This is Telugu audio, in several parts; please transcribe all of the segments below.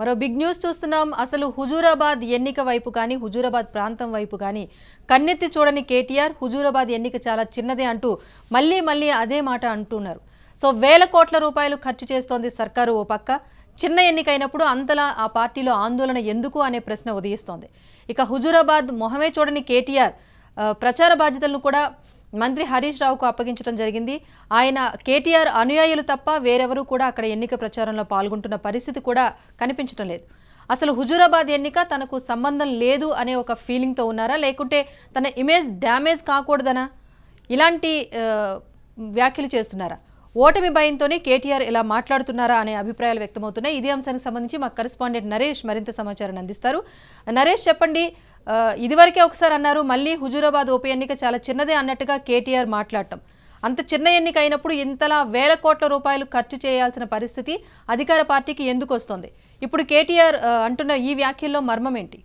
మరో బిగ్ న్యూస్ చూస్తున్నాం అసలు హుజూరాబాద్ ఎన్నిక వైపు కానీ హుజూరాబాద్ ప్రాంతం వైపు కానీ కన్నెత్తి చూడని కేటీఆర్ హుజూరాబాద్ ఎన్నిక చాలా చిన్నదే అంటూ మళ్ళీ మళ్ళీ అదే మాట అంటున్నారు సో వేల కోట్ల రూపాయలు ఖర్చు చేస్తోంది సర్కారు ఓ పక్క చిన్న ఎన్నిక అయినప్పుడు అంతలా ఆ పార్టీలో ఆందోళన ఎందుకు అనే ప్రశ్న ఉదయిస్తోంది ఇక హుజూరాబాద్ మొహమే చూడని కేటీఆర్ ప్రచార బాధ్యతలను కూడా మంత్రి హరీష్ రావుకు అప్పగించడం జరిగింది ఆయన కేటీఆర్ అనుయాయులు తప్ప వేరెవరూ కూడా అక్కడ ఎన్నిక ప్రచారంలో పాల్గొంటున్న పరిస్థితి కూడా కనిపించడం లేదు అసలు హుజూరాబాద్ ఎన్నిక తనకు సంబంధం లేదు అనే ఒక ఫీలింగ్తో ఉన్నారా లేకుంటే తన ఇమేజ్ డ్యామేజ్ కాకూడదనా ఇలాంటి వ్యాఖ్యలు చేస్తున్నారా ఓటమి భయంతోనే కేటీఆర్ ఇలా మాట్లాడుతున్నారా అనే అభిప్రాయాలు వ్యక్తమవుతున్నాయి ఇదే అంశానికి సంబంధించి మా కరెస్పాండెంట్ నరేష్ మరింత సమాచారాన్ని అందిస్తారు నరేష్ చెప్పండి ఇదివరకే ఒకసారి అన్నారు మళ్ళీ హుజూరాబాద్ ఉప ఎన్నిక చాలా చిన్నదే అన్నట్టుగా కేటీఆర్ మాట్లాడటం అంత చిన్న ఎన్నిక అయినప్పుడు ఇంతలా వేల కోట్ల రూపాయలు ఖర్చు చేయాల్సిన పరిస్థితి అధికార పార్టీకి ఎందుకు వస్తుంది ఇప్పుడు కేటీఆర్ అంటున్న ఈ వ్యాఖ్యల్లో మర్మం ఏంటి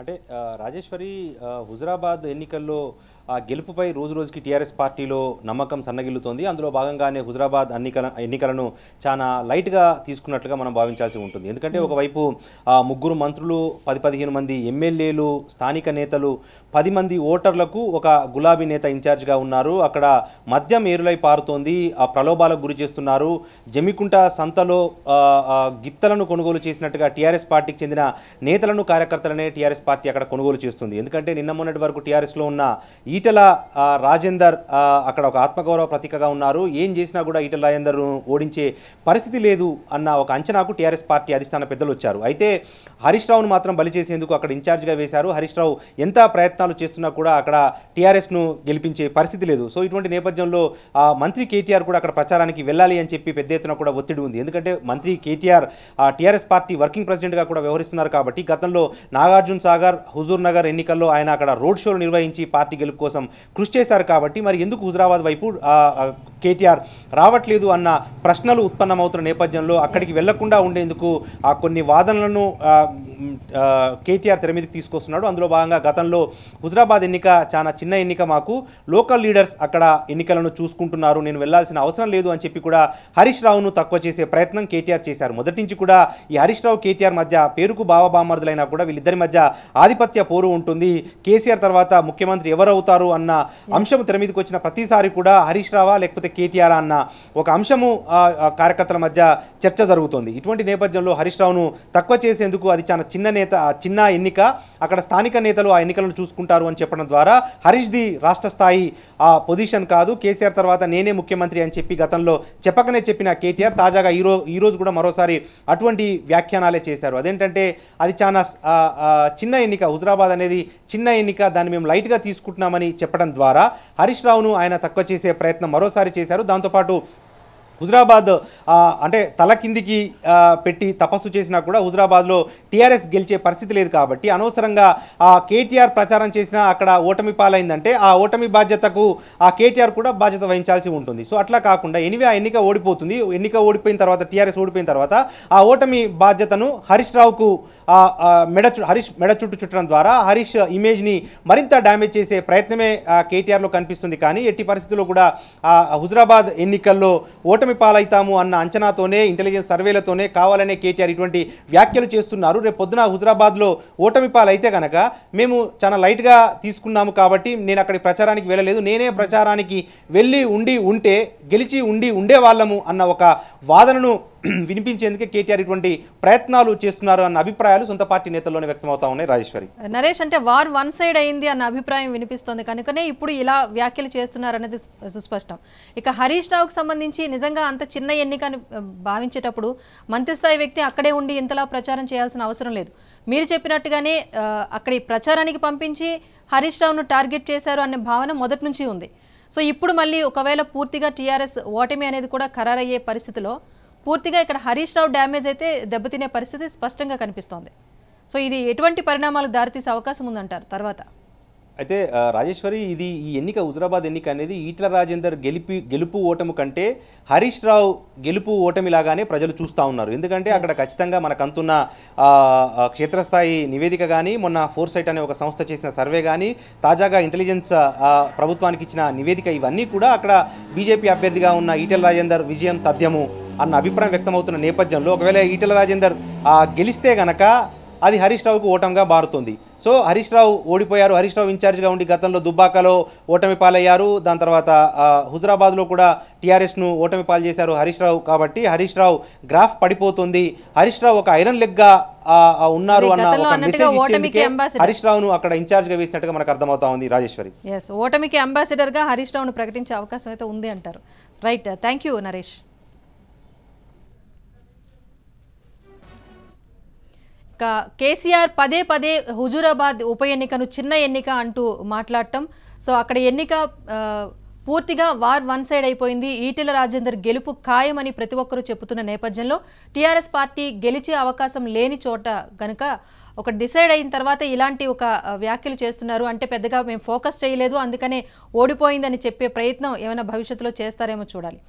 అంటే రాజేశ్వరి హుజరాబాద్ ఎన్నికల్లో ఆ గెలుపుపై రోజు రోజుకి టీఆర్ఎస్ పార్టీలో నమ్మకం సన్నగిల్లుతోంది అందులో భాగంగానే హుజరాబాద్ ఎన్నికల ఎన్నికలను చాలా లైట్గా తీసుకున్నట్లుగా మనం భావించాల్సి ఉంటుంది ఎందుకంటే ఒకవైపు ముగ్గురు మంత్రులు పది పదిహేను మంది ఎమ్మెల్యేలు స్థానిక నేతలు పది మంది ఓటర్లకు ఒక గులాబీ నేత ఇన్ఛార్జ్గా ఉన్నారు అక్కడ మద్యం ఏరులై పారుతోంది ఆ ప్రలోభాలకు గురి చేస్తున్నారు జమికుంట సంతలో గిత్తలను కొనుగోలు చేసినట్టుగా టీఆర్ఎస్ పార్టీకి చెందిన నేతలను కార్యకర్తలనే టీఆర్ఎస్ పార్టీ అక్కడ కొనుగోలు చేస్తుంది ఎందుకంటే నిన్న మొన్నటి వరకు టీఆర్ఎస్లో ఉన్న ఈ ఈటల రాజేందర్ అక్కడ ఒక ఆత్మగౌరవ ప్రతీకగా ఉన్నారు ఏం చేసినా కూడా ఈటల రాజేందర్ను ఓడించే పరిస్థితి లేదు అన్న ఒక అంచనాకు టీఆర్ఎస్ పార్టీ అధిష్టాన పెద్దలు వచ్చారు అయితే హరీష్ రావును మాత్రం బలి చేసేందుకు అక్కడ ఇన్ఛార్జ్గా వేశారు హరీష్ రావు ఎంత ప్రయత్నాలు చేస్తున్నా కూడా అక్కడ టీఆర్ఎస్ను గెలిపించే పరిస్థితి లేదు సో ఇటువంటి నేపథ్యంలో మంత్రి కేటీఆర్ కూడా అక్కడ ప్రచారానికి వెళ్ళాలి అని చెప్పి పెద్ద ఎత్తున కూడా ఒత్తిడి ఉంది ఎందుకంటే మంత్రి కేటీఆర్ టీఆర్ఎస్ పార్టీ వర్కింగ్ ప్రెసిడెంట్గా కూడా వ్యవహరిస్తున్నారు కాబట్టి గతంలో నాగార్జున సాగర్ హుజూర్ నగర్ ఎన్నికల్లో ఆయన అక్కడ రోడ్ షోలు నిర్వహించి పార్టీ గెలుపు కోసం కృషి చేశారు కాబట్టి మరి ఎందుకు హుజరాబాద్ వైపు కేటీఆర్ రావట్లేదు అన్న ప్రశ్నలు ఉత్పన్నమవుతున్న నేపథ్యంలో అక్కడికి వెళ్లకుండా ఉండేందుకు ఆ కొన్ని వాదనలను కేటీఆర్ తెర మీదకి తీసుకొస్తున్నాడు అందులో భాగంగా గతంలో హుజరాబాద్ ఎన్నిక చాలా చిన్న ఎన్నిక మాకు లోకల్ లీడర్స్ అక్కడ ఎన్నికలను చూసుకుంటున్నారు నేను వెళ్లాల్సిన అవసరం లేదు అని చెప్పి కూడా హరీష్ రావును తక్కువ చేసే ప్రయత్నం కేటీఆర్ చేశారు మొదటి నుంచి కూడా ఈ హరీష్ రావు కేటీఆర్ మధ్య పేరుకు భావభామర్దులైనా కూడా వీళ్ళిద్దరి మధ్య ఆధిపత్య పోరు ఉంటుంది కేసీఆర్ తర్వాత ముఖ్యమంత్రి ఎవరవుతారు అన్న అంశం తెర మీదకి వచ్చిన ప్రతిసారి కూడా హరీష్ రావా లేకపోతే లేకపోతే కేటీఆర్ అన్న ఒక అంశము కార్యకర్తల మధ్య చర్చ జరుగుతోంది ఇటువంటి నేపథ్యంలో హరీష్ రావును తక్కువ చేసేందుకు అది చాలా చిన్న నేత చిన్న ఎన్నిక అక్కడ స్థానిక నేతలు ఆ ఎన్నికలను చూసుకుంటారు అని చెప్పడం ద్వారా హరీష్ ది రాష్ట్ర స్థాయి ఆ పొజిషన్ కాదు కేసీఆర్ తర్వాత నేనే ముఖ్యమంత్రి అని చెప్పి గతంలో చెప్పకనే చెప్పిన కేటీఆర్ తాజాగా ఈరో ఈరోజు కూడా మరోసారి అటువంటి వ్యాఖ్యానాలే చేశారు అదేంటంటే అది చాలా చిన్న ఎన్నిక హుజరాబాద్ అనేది చిన్న ఎన్నిక దాన్ని మేము లైట్గా తీసుకుంటున్నామని చెప్పడం ద్వారా హరీష్ రావును ఆయన తక్కువ చేసే ప్రయత్నం మరోసారి చేశారు దాంతోపాటు హుజరాబాద్ అంటే తల కిందికి పెట్టి తపస్సు చేసినా కూడా హుజరాబాద్లో టీఆర్ఎస్ గెలిచే పరిస్థితి లేదు కాబట్టి అనవసరంగా ఆ కేటీఆర్ ప్రచారం చేసినా అక్కడ ఓటమి పాలైందంటే ఆ ఓటమి బాధ్యతకు ఆ కేటీఆర్ కూడా బాధ్యత వహించాల్సి ఉంటుంది సో అట్లా కాకుండా ఎనివే ఆ ఎన్నిక ఓడిపోతుంది ఎన్నిక ఓడిపోయిన తర్వాత టీఆర్ఎస్ ఓడిపోయిన తర్వాత ఆ ఓటమి బాధ్యతను హరీష్ రావుకు మెడ హరీష్ మెడ చుట్టూ చుట్టడం ద్వారా హరీష్ ఇమేజ్ని మరింత డ్యామేజ్ చేసే ప్రయత్నమే కేటీఆర్లో కనిపిస్తుంది కానీ ఎట్టి పరిస్థితుల్లో కూడా హుజరాబాద్ ఎన్నికల్లో ఓటమి పాలవుతాము అన్న అంచనాతోనే ఇంటెలిజెన్స్ సర్వేలతోనే కావాలనే కేటీఆర్ ఇటువంటి వ్యాఖ్యలు చేస్తున్నారు రేపు పొద్దున హుజరాబాద్లో ఓటమి పాలైతే కనుక మేము చాలా లైట్గా తీసుకున్నాము కాబట్టి నేను అక్కడికి ప్రచారానికి వెళ్ళలేదు నేనే ప్రచారానికి వెళ్ళి ఉండి ఉంటే గెలిచి ఉండి ఉండేవాళ్ళము అన్న ఒక వాదనను వినిపించేందుకే కేటీఆర్ ఇటువంటి ప్రయత్నాలు చేస్తున్నారు అన్న అభిప్రాయాలు సొంత పార్టీ నేతల్లోనే వ్యక్తమవుతా ఉన్నాయి రాజేశ్వరి నరేష్ అంటే వార్ వన్ సైడ్ అయింది అన్న అభిప్రాయం వినిపిస్తోంది కనుకనే ఇప్పుడు ఇలా వ్యాఖ్యలు చేస్తున్నారు అనేది సుస్పష్టం ఇక హరీష్ రావుకు సంబంధించి నిజంగా అంత చిన్న ఎన్నిక భావించేటప్పుడు మంత్రిస్థాయి వ్యక్తి అక్కడే ఉండి ఇంతలా ప్రచారం చేయాల్సిన అవసరం లేదు మీరు చెప్పినట్టుగానే అక్కడి ప్రచారానికి పంపించి హరీష్ రావును టార్గెట్ చేశారు అనే భావన మొదటి నుంచి ఉంది సో ఇప్పుడు మళ్ళీ ఒకవేళ పూర్తిగా టీఆర్ఎస్ ఓటమి అనేది కూడా ఖరారయ్యే పరిస్థితిలో పూర్తిగా ఇక్కడ హరీష్ రావు డ్యామేజ్ అయితే దెబ్బతినే పరిస్థితి స్పష్టంగా కనిపిస్తోంది సో ఇది ఎటువంటి పరిణామాలు దారితీసే అవకాశం ఉందంటారు తర్వాత అయితే రాజేశ్వరి ఇది ఈ ఎన్నిక హుజరాబాద్ ఎన్నిక అనేది ఈటల రాజేందర్ గెలిపి గెలుపు ఓటమి కంటే హరీష్ రావు గెలుపు ఓటమిలాగానే ప్రజలు చూస్తూ ఉన్నారు ఎందుకంటే అక్కడ ఖచ్చితంగా మనకంతున్న క్షేత్రస్థాయి నివేదిక కానీ మొన్న ఫోర్ సైట్ అనే ఒక సంస్థ చేసిన సర్వే కానీ తాజాగా ఇంటెలిజెన్స్ ప్రభుత్వానికి ఇచ్చిన నివేదిక ఇవన్నీ కూడా అక్కడ బీజేపీ అభ్యర్థిగా ఉన్న ఈటల రాజేందర్ విజయం తథ్యము అన్న అభిప్రాయం వ్యక్తమవుతున్న నేపథ్యంలో ఒకవేళ ఈటల రాజేందర్ గెలిస్తే గనక అది హరీష్ రావుకు ఓటంగా మారుతుంది సో హరీష్ రావు ఓడిపోయారు హరీష్ రావు ఇన్ఛార్జ్గా ఉండి గతంలో దుబ్బాకలో ఓటమి పాలయ్యారు దాని తర్వాత హుజరాబాద్లో కూడా టీఆర్ఎస్ను ఓటమి పాలు చేశారు హరీష్ రావు కాబట్టి హరీష్ రావు గ్రాఫ్ పడిపోతుంది హరీష్ రావు ఒక ఐరన్ లెగ్గా ఉన్నారు అన్న హరీష్ రావును అక్కడ ఇన్ఛార్జ్గా వేసినట్టుగా మనకు అర్థమవుతా ఉంది రాజేశ్వరి ఓటమికి అంబాసిడర్గా హరీష్ రావును ప్రకటించే అవకాశం అయితే ఉంది అంటారు right thank you Naresh KCR పదే పదే హుజూరాబాద్ ఉప ఎన్నికను చిన్న ఎన్నిక అంటూ మాట్లాడటం సో అక్కడ ఎన్నిక పూర్తిగా వార్ వన్ సైడ్ అయిపోయింది ఈటెల రాజేందర్ గెలుపు ఖాయమని ప్రతి ఒక్కరూ చెబుతున్న నేపథ్యంలో టీఆర్ఎస్ పార్టీ గెలిచే అవకాశం లేని చోట గనుక ఒక డిసైడ్ అయిన తర్వాత ఇలాంటి ఒక వ్యాఖ్యలు చేస్తున్నారు అంటే పెద్దగా మేము ఫోకస్ చేయలేదు అందుకనే ఓడిపోయిందని చెప్పే ప్రయత్నం ఏమైనా భవిష్యత్తులో చేస్తారేమో చూడాలి